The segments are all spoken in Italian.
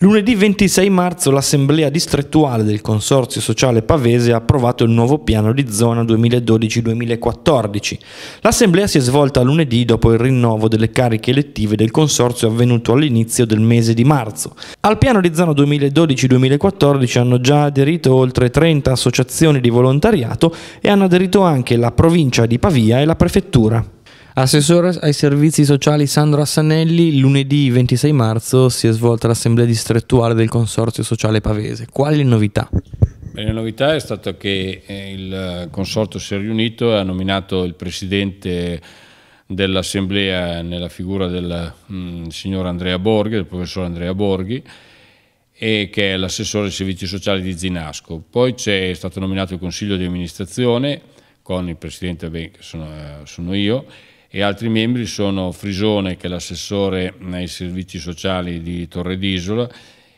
Lunedì 26 marzo l'Assemblea distrettuale del Consorzio Sociale Pavese ha approvato il nuovo piano di zona 2012-2014. L'Assemblea si è svolta lunedì dopo il rinnovo delle cariche elettive del Consorzio avvenuto all'inizio del mese di marzo. Al piano di zona 2012-2014 hanno già aderito oltre 30 associazioni di volontariato e hanno aderito anche la provincia di Pavia e la prefettura. Assessore ai servizi sociali Sandro Assanelli, lunedì 26 marzo si è svolta l'assemblea distrettuale del Consorzio Sociale Pavese. Quali novità? La novità è stata che eh, il Consorzio si è riunito e ha nominato il presidente dell'assemblea nella figura del mh, mm, signor Andrea Borghi, del professor Andrea Borghi, e che è l'assessore ai servizi sociali di Zinasco. Poi c'è stato nominato il consiglio di amministrazione con il presidente, che sono, eh, sono io, e altri membri sono Frisone, che è l'assessore ai servizi sociali di Torre d'Isola,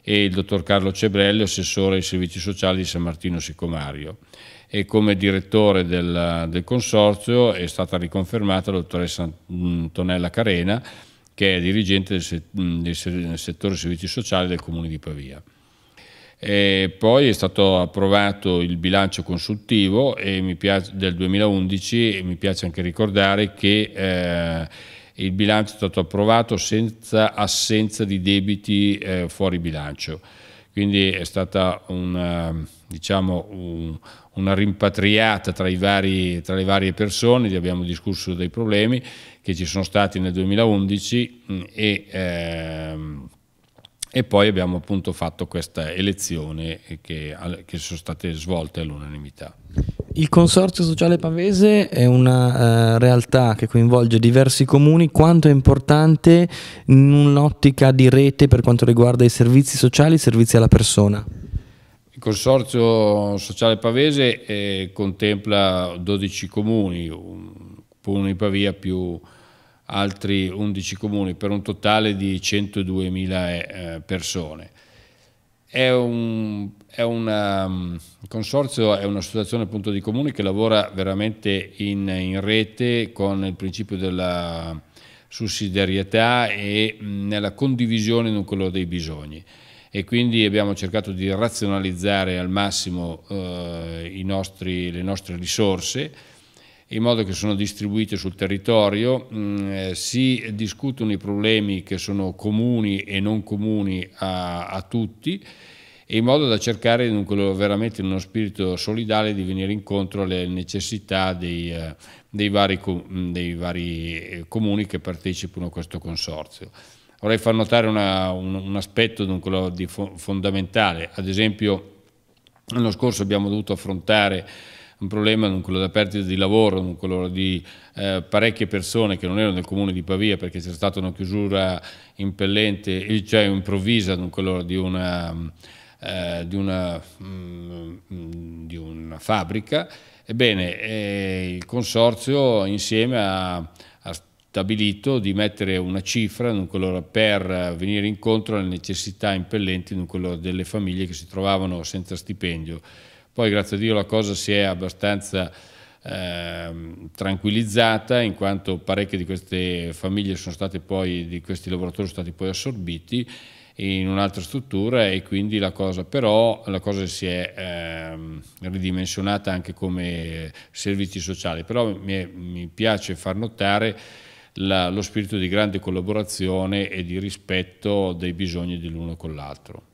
e il dottor Carlo Cebrelli, assessore ai servizi sociali di San Martino Sicomario. E come direttore del, del consorzio è stata riconfermata la dottoressa Antonella mm, Carena, che è dirigente del, mm, del settore servizi sociali del Comune di Pavia. E poi è stato approvato il bilancio consultivo piace, del 2011 e mi piace anche ricordare che eh, il bilancio è stato approvato senza assenza di debiti eh, fuori bilancio. Quindi è stata una, diciamo, un, una rimpatriata tra, vari, tra, le varie persone, abbiamo discusso dei problemi che ci sono stati nel 2011 mm, e... Ehm, e poi abbiamo appunto fatto questa elezione che, che sono state svolte all'unanimità. Il Consorzio Sociale Pavese è una uh, realtà che coinvolge diversi comuni, quanto è importante in un'ottica di rete per quanto riguarda i servizi sociali e i servizi alla persona? Il Consorzio Sociale Pavese eh, contempla 12 comuni, un comune di Pavia più altri 11 comuni per un totale di 102.000 eh, persone. È un, è una, il mm, consorzio è un'associazione appunto di comuni che lavora veramente in, in rete con il principio della sussidiarietà e mm, nella condivisione di quello dei bisogni e quindi abbiamo cercato di razionalizzare al massimo eh, nostri, le nostre risorse in modo che sono distribuite sul territorio, mm, eh, si discutono i problemi che sono comuni e non comuni a, a tutti in modo da cercare in veramente in uno spirito solidale di venire incontro alle necessità dei, eh, dei, vari, mm, dei vari, eh, comuni che partecipano a questo consorzio. Vorrei far notare una, un, un, aspetto dunque, di fondamentale, ad esempio l'anno scorso abbiamo dovuto affrontare un problema, non quello della perdita di lavoro, non quello di eh, parecchie persone che non erano nel comune di Pavia perché c'è stata una chiusura impellente, cioè improvvisa, non quello di una, eh, di una, mh, mm, di una fabbrica. Ebbene, eh, il consorzio insieme ha, ha stabilito di mettere una cifra per venire incontro alle necessità impellenti delle famiglie che si trovavano senza stipendio. Poi grazie a Dio la cosa si è abbastanza eh, tranquillizzata in quanto parecchie di queste famiglie sono state poi, di questi lavoratori sono stati poi assorbiti in un'altra struttura e quindi la cosa però la cosa si è ehm, ridimensionata anche come servizi sociali però mi, è, mi piace far notare la, lo spirito di grande collaborazione e di rispetto dei bisogni dell'uno con l'altro